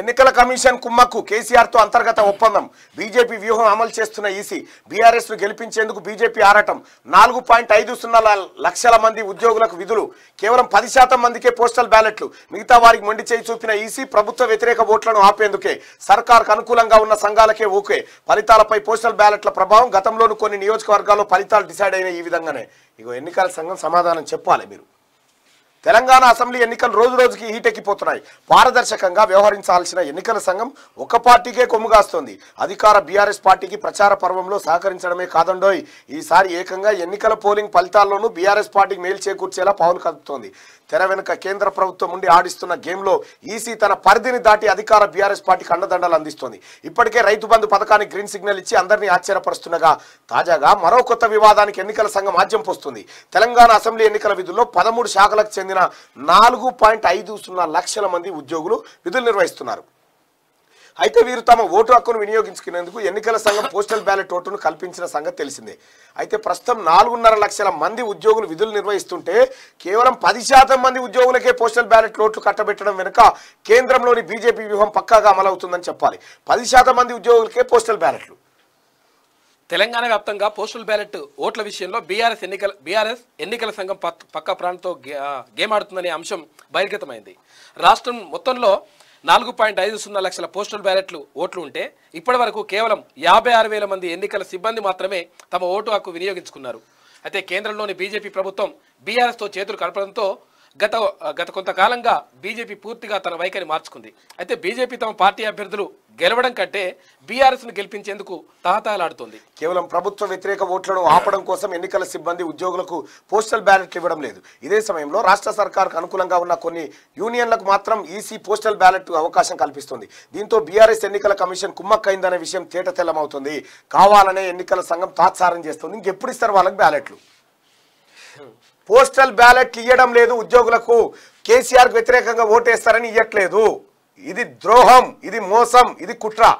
ఎన్నికల కమిషన్ కుమ్మక్కు కేసీఆర్తో అంతర్గత ఒప్పందం బీజేపీ వ్యూహం అమలు చేస్తున్న ఈసీ బీఆర్ఎస్ను గెలిపించేందుకు బీజేపీ ఆరాటం నాలుగు పాయింట్ ఐదు సున్నా లక్షల మంది ఉద్యోగులకు విధులు కేవలం పది శాతం మందికే పోస్టల్ బ్యాలెట్లు మిగతా వారికి మొండి చేయి చూపిన ఈసీ ప్రభుత్వ వ్యతిరేక ఓట్లను ఆపేందుకే సర్కార్కు అనుకూలంగా ఉన్న సంఘాలకే ఓకే ఫలితాలపై పోస్టల్ బ్యాలెట్ల ప్రభావం గతంలోని కొన్ని నియోజకవర్గాల్లో ఫలితాలు డిసైడ్ అయిన ఈ విధంగానే ఇక ఎన్నికల సంఘం సమాధానం చెప్పాలి మీరు తెలంగాణ అసెంబ్లీ ఎన్నికలు రోజు రోజుకి హీటెక్కిపోతున్నాయి పారదర్శకంగా వ్యవహరించాల్సిన ఎన్నికల సంఘం ఒక పార్టీకే కొమ్ముగాస్తోంది అధికార బీఆర్ఎస్ పార్టీకి ప్రచార పర్వంలో సహకరించడమే కాదండోయ్ ఈసారి ఏకంగా ఎన్నికల పోలింగ్ ఫలితాల్లోనూ బీఆర్ఎస్ పార్టీకి మేలు చేకూర్చేలా పవన్ కదుపుతోంది తెర వెనుక కేంద్ర ప్రభుత్వం ఉండి ఆడిస్తున్న గేమ్లో ఈసీ తన పరిధిని దాటి అధికార బీఆర్ఎస్ పార్టీకి అండదండలు అందిస్తోంది ఇప్పటికే రైతు బంధు పథకానికి గ్రీన్ సిగ్నల్ ఇచ్చి అందరినీ ఆశ్చర్యపరుస్తుండగా తాజాగా మరో కొత్త వివాదానికి ఎన్నికల సంఘం ఆజ్యం పోస్తుంది తెలంగాణ అసెంబ్లీ ఎన్నికల విధుల్లో పదమూడు శాఖలకు చెందిన నాలుగు పాయింట్ ఐదు సున్నా లక్షల మంది ఉద్యోగులు విధులు నిర్వహిస్తున్నారు అయితే వీరు తమ ఓటు హక్కును వినియోగించుకునేందుకు ఎన్నికల సంఘం పోస్టల్ బ్యాలెట్ ఓటును కల్పించిన సంగతి తెలిసిందే అయితే ప్రస్తుతం నాలుగున్నర లక్షల మంది ఉద్యోగులు విధులు నిర్వహిస్తుంటే కేవలం పది శాతం మంది ఉద్యోగులకే పోస్టల్ బ్యాలెట్ ఓట్లు కట్టబెట్టడం వెనుక కేంద్రంలోని బీజేపీ వ్యూహం పక్కాగా అమలవుతుందని చెప్పాలి పది శాతం మంది ఉద్యోగులకే పోస్టల్ బ్యాలెట్లు తెలంగాణ వ్యాప్తంగా పోస్టల్ బ్యాలెట్ ఓట్ల విషయంలో బీఆర్ఎస్ ఎన్నికల బీఆర్ఎస్ ఎన్నికల సంఘం పక్క ప్రాణంతో గేమ్ ఆడుతుందనే అంశం బహిర్గతమైంది రాష్ట్రం మొత్తంలో నాలుగు పాయింట్ ఐదు సున్నా లక్షల పోస్టల్ బ్యాలెట్లు ఓట్లు ఉంటే ఇప్పటి వరకు కేవలం యాభై ఆరు వేల మంది ఎన్నికల సిబ్బంది మాత్రమే తమ ఓటు హక్కు వినియోగించుకున్నారు అయితే కేంద్రంలోని బీజేపీ ప్రభుత్వం బీఆర్ఎస్తో చేతులు కలపడంతో గత గత కొంతకాలంగా బీజేపీ పూర్తిగా తన వైఖరి మార్చుకుంది అయితే బీజేపీ తమ పార్టీ అభ్యర్థులు గెలవడం కంటే బీఆర్ఎస్ను గెలిపించేందుకు తహతహలాడుతుంది కేవలం ప్రభుత్వ వ్యతిరేక ఓట్లను ఆపడం కోసం ఎన్నికల సిబ్బంది ఉద్యోగులకు పోస్టల్ బ్యాలెట్లు ఇవ్వడం లేదు ఇదే సమయంలో రాష్ట్ర సర్కార్కు అనుకూలంగా ఉన్న కొన్ని యూనియన్లకు మాత్రం ఈసీ పోస్టల్ బ్యాలెట్ అవకాశం కల్పిస్తుంది దీంతో బీఆర్ఎస్ ఎన్నికల కమిషన్ కుమ్మక్కైందనే విషయం తేట తెల్లమవుతుంది కావాలనే ఎన్నికల సంఘం తాత్సారం చేస్తుంది ఇంకెప్పుడు ఇస్తారు వాళ్ళకి బ్యాలెట్లు పోస్టల్ బ్యాలెట్లు ఇవ్వడం లేదు ఉద్యోగులకు కేసీఆర్ వ్యతిరేకంగా ఓటేస్తారని ఇవ్వట్లేదు ఇది ద్రోహం ఇది మోసం ఇది కుట్ర